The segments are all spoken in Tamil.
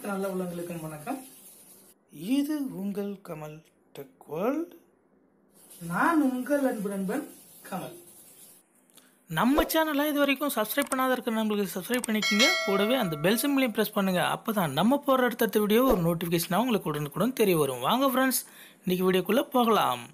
அனைத்து நல்ல உள்ளங்களுக்கும் வணக்கம் இது உங்கள் கமல் டெக் வேர்ல்ட் நான் உங்கள் அன்பு நண்பன் கமல் நம்ம சேனலை இது வரைக்கும் சப்ஸ்கிரைப் பண்ணாத இருக்கிற நம்மளுக்கு சப்ஸ்கிரைப் பண்ணிக்கிங்க கூடவே அந்த பெல் சிம்பிளையும் ப்ரெஸ் பண்ணுங்கள் அப்போ தான் நம்ம போகிற அடுத்த வீடியோ ஒரு நோட்டிஃபிகேஷனாக உங்களுக்கு உடனுக்குடன் தெரிய வரும் வாங்க ஃப்ரெண்ட்ஸ் இன்றைக்கி வீடியோக்குள்ளே போகலாம்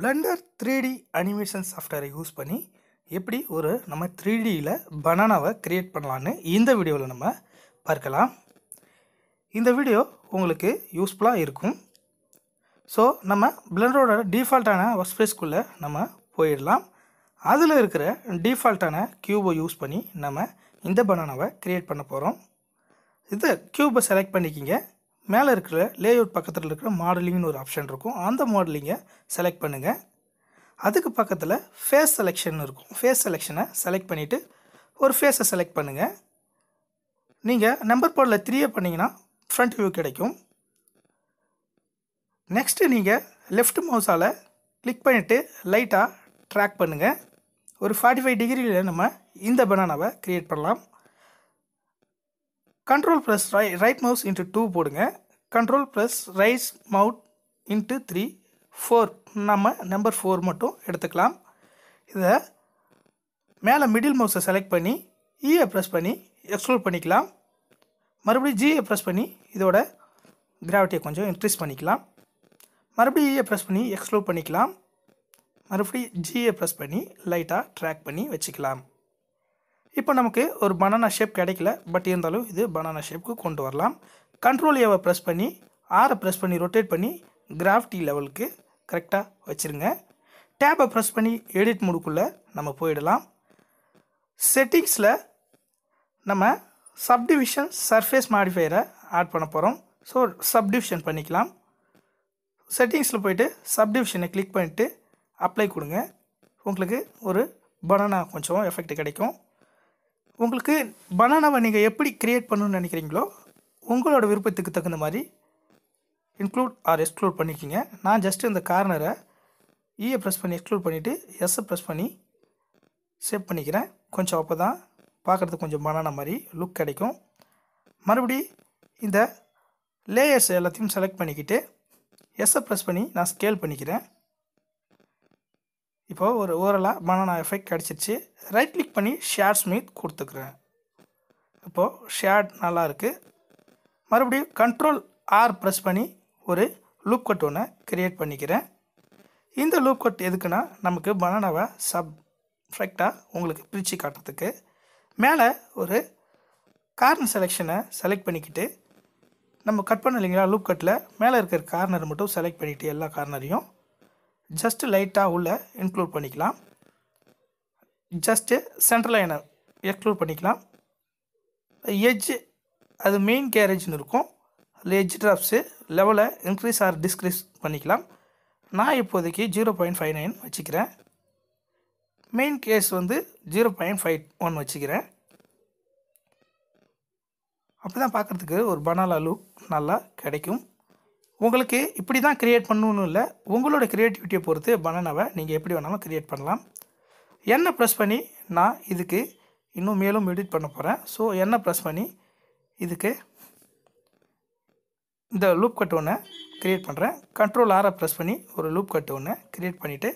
பிளண்டர் த்ரீ டி அனிமேஷன் சாஃப்ட்வேரை யூஸ் பண்ணி எப்படி ஒரு நம்ம த்ரீ டியில் பனானாவை க்ரியேட் பண்ணலான்னு இந்த வீடியோவில் நம்ம பார்க்கலாம் இந்த வீடியோ உங்களுக்கு யூஸ்ஃபுல்லாக இருக்கும் ஸோ நம்ம பிளண்டரோட டிஃபால்ட்டான ஒர்க் ஸ்பேஸ்க்குள்ளே நம்ம போயிடலாம் அதில் இருக்கிற டிஃபால்ட்டான க்யூபை யூஸ் பண்ணி நம்ம இந்த பனானாவை க்ரியேட் பண்ண போகிறோம் இதை க்யூபை செலக்ட் பண்ணிக்கிங்க மேலே இருக்கிற அவுட் பக்கத்தில் இருக்கிற மாடலிங்னு ஒரு ஆப்ஷன் இருக்கும் அந்த மாடலிங்கை செலக்ட் பண்ணுங்கள் அதுக்கு பக்கத்தில் ஃபேஸ் செலெக்ஷன் இருக்கும் ஃபேஸ் செலெக்ஷனை செலக்ட் பண்ணிவிட்டு ஒரு ஃபேஸை செலக்ட் பண்ணுங்கள் நீங்கள் நம்பர் போர்டில் த்ரீயை பண்ணிங்கன்னா ஃப்ரண்ட் வியூ கிடைக்கும் நெக்ஸ்ட்டு நீங்கள் லெஃப்ட் மவுஸால் கிளிக் பண்ணிவிட்டு லைட்டாக ட்ராக் பண்ணுங்கள் ஒரு ஃபார்ட்டி ஃபைவ் டிகிரியில் நம்ம இந்த பனானாவை க்ரியேட் பண்ணலாம் கண்ட்ரோல் ப்ளஸ் ரை ரைட் மவுஸ் இன்ட்டு டூ போடுங்க control plus right mouse into three four நம்ம நம்பர் ஃபோர் மட்டும் எடுத்துக்கலாம் இதை மேலே மிடில் மவுஸை செலக்ட் பண்ணி ஈயை ப்ரெஸ் பண்ணி எக்ஸ்க்ளூட் பண்ணிக்கலாம் மறுபடியும் ஜியை ப்ரெஸ் பண்ணி இதோட கிராவிட்டியை கொஞ்சம் இன்க்ரீஸ் பண்ணிக்கலாம் மறுபடியும் இயை e ப்ரெஸ் பண்ணி எக்ஸ்ப்ளோர் பண்ணிக்கலாம் மறுபடியும் ஜியை ப்ரெஸ் பண்ணி லைட்டாக ட்ராக் பண்ணி வச்சுக்கலாம் இப்போ நமக்கு ஒரு பனானா ஷேப் கிடைக்கல பட் இருந்தாலும் இது பனானா ஷேப்புக்கு கொண்டு வரலாம் கண்ட்ரோல் ஏவை ப்ரெஸ் பண்ணி ஆரை ப்ரெஸ் பண்ணி ரொட்டேட் பண்ணி கிராஃப்டி லெவலுக்கு கரெக்டாக வச்சுருங்க டேப்பை ப்ரெஸ் பண்ணி எடிட் முடுக்குள்ளே நம்ம போயிடலாம் செட்டிங்ஸில் நம்ம subdivision சர்ஃபேஸ் மாடிஃபையரை ஆட் பண்ண போகிறோம் ஸோ subdivision பண்ணிக்கலாம் செட்டிங்ஸில் போய்டு subdivision click பண்ணிவிட்டு அப்ளை கொடுங்க உங்களுக்கு ஒரு பனானா கொஞ்சம் effect கிடைக்கும் உங்களுக்கு பனானாவை நீங்கள் எப்படி க்ரியேட் பண்ணும் நினைக்கிறீங்களோ உங்களோட விருப்பத்துக்கு தகுந்த மாதிரி இன்க்ளூட் ஆர் exclude பண்ணிக்கிங்க நான் ஜஸ்ட்டு இந்த கார்னரை E ப்ரெஸ் பண்ணி எக்ஸ்க்ளூட் பண்ணிவிட்டு S ப்ரெஸ் பண்ணி சேவ் பண்ணிக்கிறேன் கொஞ்சம் அப்போ தான் பார்க்குறதுக்கு கொஞ்சம் பனானா மாதிரி லுக் கிடைக்கும் மறுபடி இந்த லேயர்ஸ் எல்லாத்தையும் செலக்ட் பண்ணிக்கிட்டு எஸ்ஸை ப்ரெஸ் பண்ணி நான் ஸ்கேல் பண்ணிக்கிறேன் இப்போது ஒரு ஓவராலாக பனானா எஃபெக்ட் கிடச்சிருச்சு ரைட் கிளிக் பண்ணி ஷேர்ஸ் மீத் கொடுத்துக்குறேன் இப்போது நல்லா நல்லாயிருக்கு மறுபடியும் கண்ட்ரோல் ஆர் ப்ரெஸ் பண்ணி ஒரு லூப் கட் ஒன்று க்ரியேட் பண்ணிக்கிறேன் இந்த லூப் கட் எதுக்குன்னா நமக்கு பனானாவை சப் ஃபெக்டாக உங்களுக்கு பிரித்து காட்டுறதுக்கு மேலே ஒரு கார்னர் செலெக்ஷனை செலக்ட் பண்ணிக்கிட்டு நம்ம கட் பண்ண இல்லைங்களா லூப் கட்டில் மேலே இருக்கிற கார்னர் மட்டும் செலக்ட் பண்ணிவிட்டு எல்லா கார்னரையும் ஜஸ்ட்டு லைட்டாக உள்ளே இன்க்ளூட் பண்ணிக்கலாம் ஜஸ்ட்டு சென்ட்ரல் லைனை எக்ஸ்க்ளூட் பண்ணிக்கலாம் எஜ் அது மெயின் கேரேஜ்னு இருக்கும் அதில் எஜ் ட்ராப்ஸு லெவலை இன்க்ரீஸ் ஆர் டிஸ்க்ரீஸ் பண்ணிக்கலாம் நான் இப்போதைக்கு ஜீரோ பாயிண்ட் ஃபைவ் நைன் வச்சுக்கிறேன் மெயின் கேஸ் வந்து ஜீரோ பாயிண்ட் ஃபைவ் ஒன் வச்சுக்கிறேன் அப்படி தான் பார்க்குறதுக்கு ஒரு பனாலா லுக் நல்லா கிடைக்கும் உங்களுக்கு இப்படி தான் க்ரியேட் பண்ணணும்னு இல்லை உங்களோட க்ரியேட்டிவிட்டியை பொறுத்து பனானாவை நீங்கள் எப்படி வேணாலும் க்ரியேட் பண்ணலாம் எண்ணெய் ப்ரெஸ் பண்ணி நான் இதுக்கு இன்னும் மேலும் எடிட் பண்ண போகிறேன் ஸோ என்ன ப்ரெஸ் பண்ணி இதுக்கு இந்த லூப் கட் ஒன்று க்ரியேட் பண்ணுறேன் கண்ட்ரோல் ஆரை ப்ரெஸ் பண்ணி ஒரு லூப் கட் ஒன்று க்ரியேட் பண்ணிவிட்டு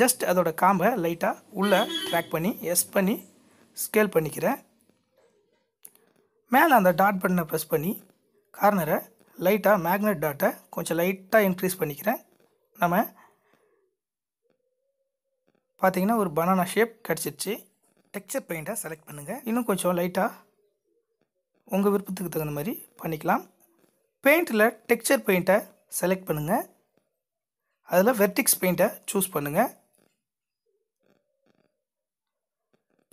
ஜஸ்ட் அதோடய காம்பை லைட்டாக உள்ளே ட்ராக் பண்ணி எஸ் பண்ணி ஸ்கேல் பண்ணிக்கிறேன் மேலே அந்த டாட் பட்டனை ப்ரெஸ் பண்ணி கார்னரை லைட்டாக மேக்னெட் டாட்டை கொஞ்சம் லைட்டாக இன்க்ரீஸ் பண்ணிக்கிறேன் நம்ம பார்த்திங்கன்னா ஒரு பனானா ஷேப் கிடச்சிருச்சு டெக்ஸ்சர் பெயிண்ட்டை செலக்ட் பண்ணுங்கள் இன்னும் கொஞ்சம் லைட்டாக உங்கள் விருப்பத்துக்கு தகுந்த மாதிரி பண்ணிக்கலாம் பெயிண்டில் டெக்ஸ்சர் பெயிண்ட்டை செலக்ட் பண்ணுங்கள் அதில் வெர்டிக்ஸ் பெயிண்ட்டை சூஸ் பண்ணுங்கள்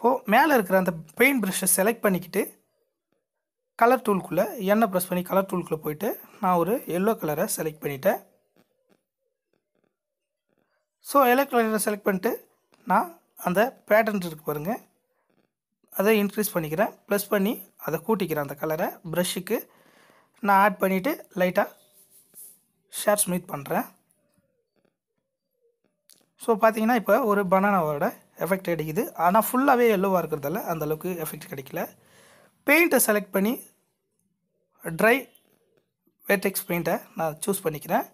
இப்போது மேலே இருக்கிற அந்த பெயிண்ட் ப்ரஷ்ஷை செலக்ட் பண்ணிக்கிட்டு கலர் டூல்குள்ளே எண்ணெய் ப்ரெஸ் பண்ணி கலர் டூல்குள்ளே போயிட்டு நான் ஒரு எல்லோ கலரை செலக்ட் பண்ணிட்டேன் ஸோ எல்லோ கலரை செலக்ட் பண்ணிட்டு நான் அந்த பேட்டர்ன் இருக்கு பாருங்கள் அதை இன்க்ரீஸ் பண்ணிக்கிறேன் ப்ளஸ் பண்ணி அதை கூட்டிக்கிறேன் அந்த கலரை ப்ரஷ்ஷுக்கு நான் ஆட் பண்ணிவிட்டு லைட்டாக ஷேர் ஸ்மீத் பண்ணுறேன் ஸோ பார்த்தீங்கன்னா இப்போ ஒரு பனானாவோட எஃபெக்ட் கிடைக்குது ஆனால் ஃபுல்லாகவே எல்லோவாக இருக்கிறதால அந்தளவுக்கு எஃபெக்ட் கிடைக்கல பெயிண்ட்டை செலக்ட் பண்ணி ட்ரை வேட்டெக்ஸ் பெயிண்ட்டை நான் சூஸ் பண்ணிக்கிறேன்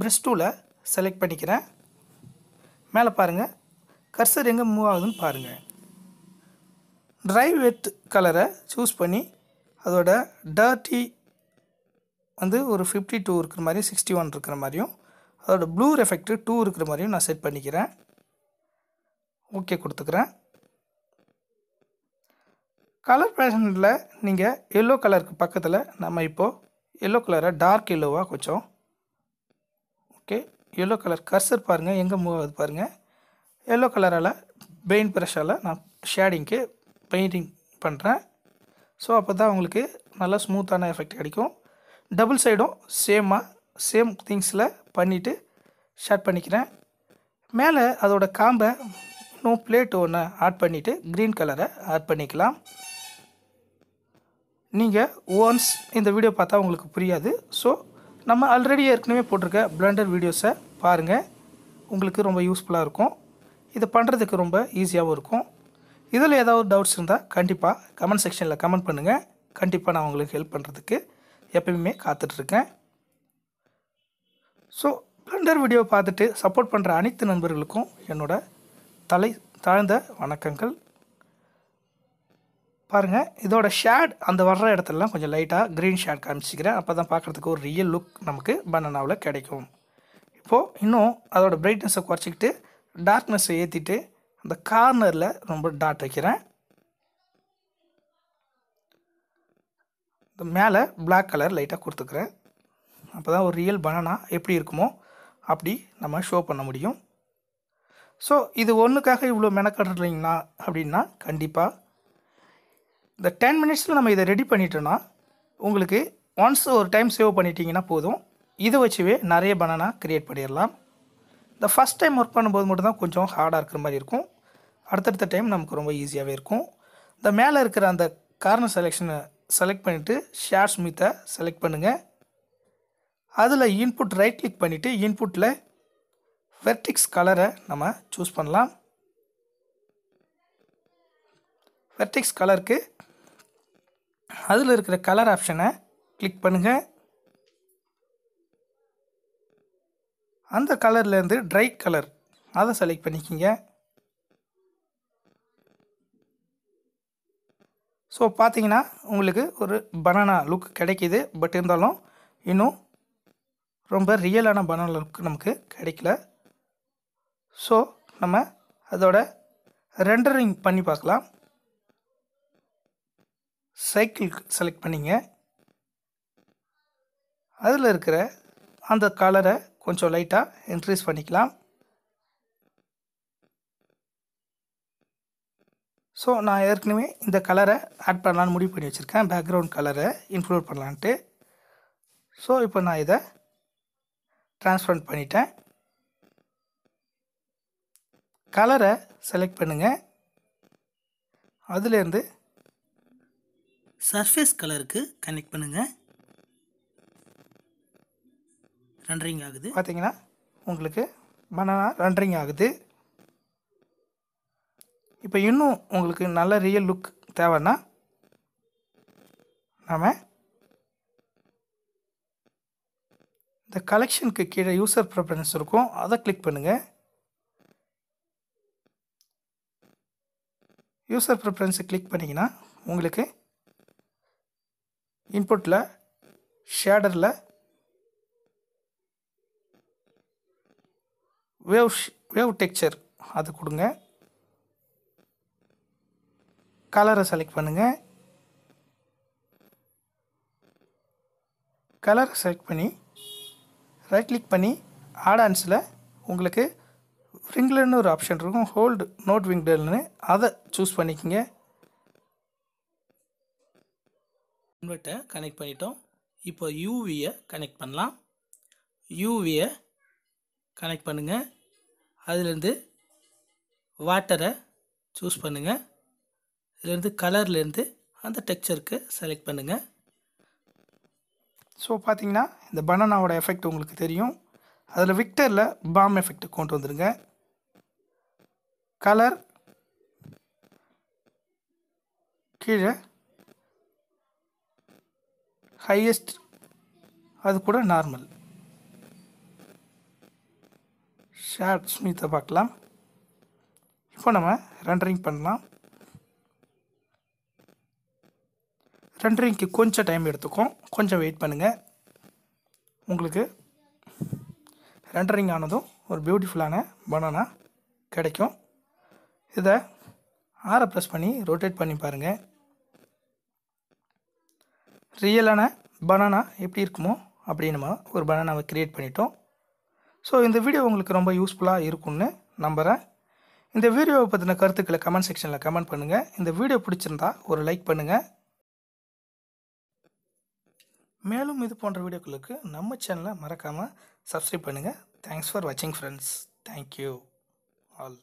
பிரிஸ்டூவில் செலக்ட் பண்ணிக்கிறேன் மேலே பாருங்கள் கர்சர் எங்கே மூவ் ஆகுதுன்னு பாருங்கள் ட்ரை வெட் கலரை சூஸ் பண்ணி அதோட டர்ட்டி வந்து ஒரு ஃபிஃப்டி டூ இருக்கிற மாதிரியும் சிக்ஸ்டி ஒன் இருக்கிற மாதிரியும் அதோடய ப்ளூ எஃபெக்ட்டு டூ இருக்கிற மாதிரியும் நான் செட் பண்ணிக்கிறேன் ஓகே கொடுத்துக்கிறேன் கலர் பேஷனில் நீங்கள் எல்லோ கலருக்கு பக்கத்தில் நம்ம இப்போது எல்லோ கலரை டார்க் எல்லோவாக கொஞ்சம் ஓகே எல்லோ கலர் கர்சர் பாருங்கள் எங்கே மூவ் ஆகுது பாருங்கள் எல்லோ கலரால் பெயிண்ட் ப்ரெஷ்ஷால் நான் ஷேடிங்க்கு பெயிண்டிங் பண்ணுறேன் ஸோ அப்போ தான் உங்களுக்கு நல்லா ஸ்மூத்தான எஃபெக்ட் கிடைக்கும் டபுள் சைடும் சேமாக சேம் திங்ஸில் பண்ணிவிட்டு ஷேட் பண்ணிக்கிறேன் மேலே அதோடய காம்பை இன்னும் பிளேட் ஒன்று ஆட் பண்ணிவிட்டு க்ரீன் கலரை ஆட் பண்ணிக்கலாம் நீங்கள் ஒன்ஸ் இந்த வீடியோ பார்த்தா உங்களுக்கு புரியாது ஸோ நம்ம ஆல்ரெடி ஏற்கனவே போட்டிருக்க பிளண்டர் வீடியோஸை பாருங்கள் உங்களுக்கு ரொம்ப யூஸ்ஃபுல்லாக இருக்கும் இதை பண்ணுறதுக்கு ரொம்ப ஈஸியாகவும் இருக்கும் இதில் ஏதாவது டவுட்ஸ் இருந்தால் கண்டிப்பாக கமெண்ட் செக்ஷனில் கமெண்ட் பண்ணுங்கள் கண்டிப்பாக நான் உங்களுக்கு ஹெல்ப் பண்ணுறதுக்கு எப்பயுமே காத்துட்ருக்கேன் ஸோ பிளண்டர் வீடியோ பார்த்துட்டு சப்போர்ட் பண்ணுற அனைத்து நண்பர்களுக்கும் என்னோடய தலை தாழ்ந்த வணக்கங்கள் பாருங்கள் இதோட ஷேட் அந்த வர்ற இடத்துலலாம் கொஞ்சம் லைட்டாக க்ரீன் ஷேட் காமிச்சிக்கிறேன் அப்போ தான் பார்க்குறதுக்கு ஒரு ரியல் லுக் நமக்கு பனனாவில் கிடைக்கும் இப்போது இன்னும் அதோட பிரைட்னஸை குறைச்சிக்கிட்டு டார்க்னஸை ஏற்றிட்டு அந்த கார்னரில் ரொம்ப டாட் வைக்கிறேன் இந்த மேலே பிளாக் கலர் லைட்டாக கொடுத்துக்கிறேன் அப்போ தான் ஒரு ரியல் பனனா எப்படி இருக்குமோ அப்படி நம்ம ஷோ பண்ண முடியும் ஸோ இது ஒன்றுக்காக இவ்வளோ மெனக்கடுறீங்களா அப்படின்னா கண்டிப்பாக இந்த டென் மினிட்ஸில் நம்ம இதை ரெடி பண்ணிட்டோன்னா உங்களுக்கு ஒன்ஸ் ஒரு டைம் சேவ் பண்ணிட்டீங்கன்னா போதும் இதை வச்சுவே நிறைய பனானா க்ரியேட் பண்ணிடலாம் இந்த ஃபஸ்ட் டைம் ஒர்க் பண்ணும்போது மட்டும்தான் கொஞ்சம் ஹார்டாக இருக்கிற மாதிரி இருக்கும் அடுத்தடுத்த டைம் நமக்கு ரொம்ப ஈஸியாகவே இருக்கும் இந்த மேலே இருக்கிற அந்த கார்னர் செலெக்ஷனை செலக்ட் பண்ணிவிட்டு ஷேர் ஸ்மித்தை செலக்ட் பண்ணுங்கள் அதில் இன்புட் ரைட் கிளிக் பண்ணிவிட்டு இன்புட்டில் வெர்டிக்ஸ் கலரை நம்ம சூஸ் பண்ணலாம் வெர்டிக்ஸ் கலருக்கு அதில் இருக்கிற கலர் ஆப்ஷனை கிளிக் பண்ணுங்கள் அந்த கலர்லேருந்து ட்ரை கலர் அதை செலக்ட் பண்ணிக்கிங்க ஸோ பார்த்தீங்கன்னா உங்களுக்கு ஒரு பனானா லுக் கிடைக்கிது பட் இருந்தாலும் இன்னும் ரொம்ப ரியலான பனானா லுக் நமக்கு கிடைக்கல ஸோ நம்ம அதோட ரெண்டரிங் பண்ணி பார்க்கலாம் சைக்கிள் செலக்ட் பண்ணிங்க அதில் இருக்கிற அந்த கலரை கொஞ்சம் லைட்டாக இன்க்ரீஸ் பண்ணிக்கலாம் ஸோ நான் ஏற்கனவே இந்த கலரை ஆட் பண்ணலான்னு முடிவு பண்ணி வச்சுருக்கேன் பேக்ரவுண்ட் கலரை இன்க்ளூட் பண்ணலான்ட்டு ஸோ இப்போ நான் இதை ட்ரான்ஸ்பரண்ட் பண்ணிட்டேன் கலரை செலக்ட் பண்ணுங்கள் அதுலேருந்து சர்ஃபேஸ் கலருக்கு கனெக்ட் பண்ணுங்கள் ரன்ரிங் ஆகுது பார்த்தீங்கன்னா உங்களுக்கு பனானா ரன்ரிங் ஆகுது இப்போ இன்னும் உங்களுக்கு நல்ல ரியல் லுக் தேவைன்னா நாம் இந்த கலெக்ஷனுக்கு கீழே யூசர் ப்ரிஃபரன்ஸ் இருக்கும் அதை கிளிக் பண்ணுங்கள் யூசர் ப்ரிஃபரன்ஸை கிளிக் பண்ணிங்கன்னா உங்களுக்கு இன்புட்டில் ஷேடரில் வேவ் வேவ் டெக்ஸ்சர் அது கொடுங்க கலரை செலக்ட் பண்ணுங்கள் கலரை செலக்ட் பண்ணி ரைட் கிளிக் பண்ணி ஆடான்ஸில் உங்களுக்கு விங்டல்னு ஒரு ஆப்ஷன் இருக்கும் ஹோல்டு நோட் விங்டல்னு அதை சூஸ் பண்ணிக்கோங்க இன்வெர்ட்டை கனெக்ட் பண்ணிட்டோம் இப்போ யூவியை கனெக்ட் பண்ணலாம் யூவியை கனெக்ட் பண்ணுங்கள் அதுலேருந்து வாட்டரை சூஸ் பண்ணுங்கள் இதுலேருந்து கலர்லேருந்து அந்த டெக்ஸ்சருக்கு செலக்ட் பண்ணுங்கள் ஸோ பார்த்தீங்கன்னா இந்த பனானாவோட எஃபெக்ட் உங்களுக்கு தெரியும் அதில் விக்டரில் பாம் எஃபெக்ட் கொண்டு வந்துடுங்க கலர் கீழே ஹையஸ்ட் அது கூட நார்மல் ஷார்ட் ஸ்மித்தை பார்க்கலாம் இப்போ நம்ம ரெண்டரிங் பண்ணலாம் ரெண்டரிங்க்கு கொஞ்சம் டைம் எடுத்துக்கும் கொஞ்சம் வெயிட் பண்ணுங்கள் உங்களுக்கு ரெண்டரிங் ஆனதும் ஒரு பியூட்டிஃபுல்லான பனானா கிடைக்கும் இதை ஆரை ப்ரெஸ் பண்ணி ரொட்டேட் பண்ணி பாருங்கள் ரியலான பனானா எப்படி இருக்குமோ அப்படி நம்ம ஒரு பனானாவை க்ரியேட் பண்ணிட்டோம் ஸோ இந்த வீடியோ உங்களுக்கு ரொம்ப யூஸ்ஃபுல்லாக இருக்கும்னு நம்புகிறேன் இந்த வீடியோவை பற்றின கருத்துக்களை கமெண்ட் செக்ஷனில் கமெண்ட் பண்ணுங்கள் இந்த வீடியோ பிடிச்சிருந்தா ஒரு லைக் பண்ணுங்கள் மேலும் இது போன்ற வீடியோக்களுக்கு நம்ம சேனலை மறக்காமல் சப்ஸ்கிரைப் பண்ணுங்கள் தேங்க்ஸ் ஃபார் வாட்சிங் ஃப்ரெண்ட்ஸ் தேங்க்யூ ஆல்